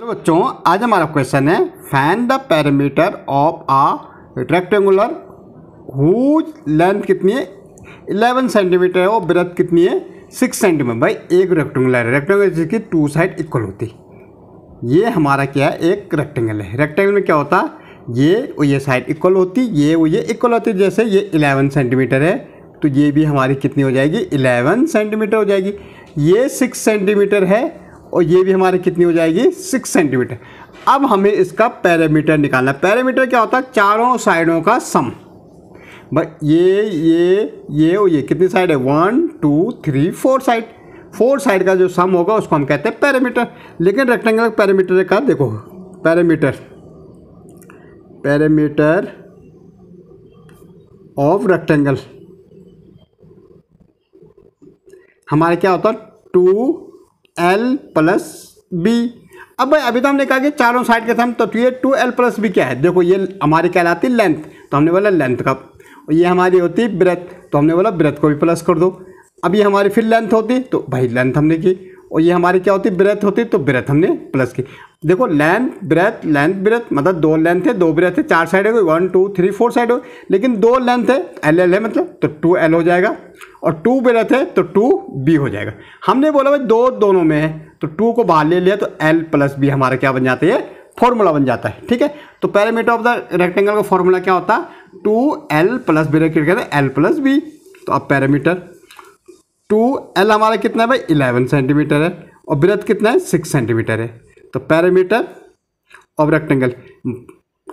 hello तो बच्चों आज हमारा क्वेश्चन है find the perimeter of a rectangular whose length कितनी है इलेवन सेंटीमीटर है और ब्रेथ कितनी है सिक्स सेंटीमीटर भाई एक रेक्टेंगुलर है रेक्टेंगुलर जिसकी टू साइड इक्वल होती ये हमारा क्या है एक रेक्टेंगल है रेक्टेंगल में क्या होता ये और ये साइड इक्वल होती ये और ये इक्वल होती जैसे ये इलेवन सेंटीमीटर है तो ये भी हमारी कितनी हो जाएगी इलेवन सेंटीमीटर हो जाएगी ये सिक्स सेंटीमीटर है और ये भी हमारी कितनी हो जाएगी सिक्स सेंटीमीटर अब हमें इसका पैरामीटर निकालना पैरामीटर क्या होता है चारों साइडों का सम भाई ये ये ये और ये कितनी साइड है one two three four side four side का जो सम होगा उसको हम कहते हैं पैरामीटर लेकिन रेक्टेंगल पैरामीटर का देखो पैरामीटर पैरामीटर ऑफ रेक्टेंगल हमारे क्या होता है टू एल प्लस बी अब भाई अभी तो हमने कहा कि चारों साइड के साथ तो, तो ये टू एल प्लस बी क्या है देखो ये हमारी कहलाती लेंथ तो हमने बोला लेंथ का और ये हमारी होती ब्रेथ तो हमने बोला ब्रेथ को भी प्लस कर दो अब ये हमारी फिर लेंथ होती तो भाई लेंथ हमने की और ये हमारी क्या होती ब्रेथ होती तो ब्रेथ हमने प्लस की देखो लेंथ ब्रेथ लेंथ ब्रेथ मतलब दो लेंथ है दो ब्रेथ है चार साइड हो गई one two three four side हो लेकिन दो लेंथ है एल एल है मतलब तो टू एल हो जाएगा और टू पे रहते हैं तो टू बी हो जाएगा हमने बोला भाई दो दोनों में है तो टू को बाहर ले लिया तो एल प्लस बी हमारा क्या बन जाता है फॉर्मूला बन जाता है ठीक है तो पैरामीटर ऑफ द रेक्टेंगल का फॉर्मूला क्या होता है टू एल प्लस बी रेक्ट कहते हैं एल प्लस बी तो अब पैरामीटर टू एल हमारा कितना है भाई इलेवन सेंटीमीटर है और ब्रथ कितना है सिक्स सेंटीमीटर है तो पैरामीटर ऑफ रेक्टेंगल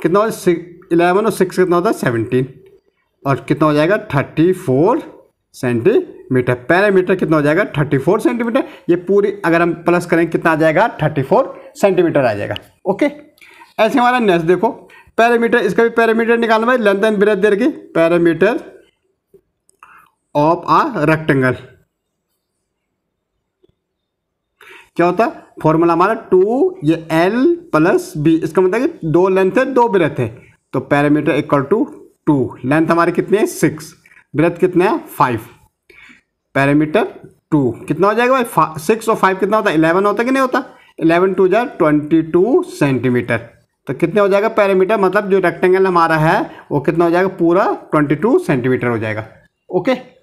कितना होता है इलेवन और सिक्स कितना होता है सेवनटीन और कितना हो जाएगा थर्टी फोर सेंटीमीटर पैरामीटर कितना हो जाएगा 34 सेंटीमीटर ये पूरी अगर हम प्लस करें कितना आ जाएगा 34 सेंटीमीटर आ जाएगा ओके ऐसे हमारा नेक्स्ट देखो पैरामीटर इसका भी पैरामीटर निकालना है लेंथ एंड ब्रेथ दे रखी पैरामीटर ऑफ आ रेक्टेंगल क्या होता है फॉर्मूला हमारा टू ये एल प्लस बी इसका मतलब कि दो लेंथ है दो ब्रेथ है तो perimeter equal to two length हमारी कितनी है सिक्स ब्रेथ कितना है फाइव पैरामीटर टू कितना हो जाएगा भाई सिक्स और फाइव कितना होता है इलेवन होता कि नहीं होता इलेवन टू जार ट्वेंटी टू सेंटीमीटर तो कितने हो जाएगा पैरामीटर मतलब जो रेक्टेंगल हमारा है वो कितना हो जाएगा पूरा ट्वेंटी टू सेंटीमीटर हो जाएगा ओके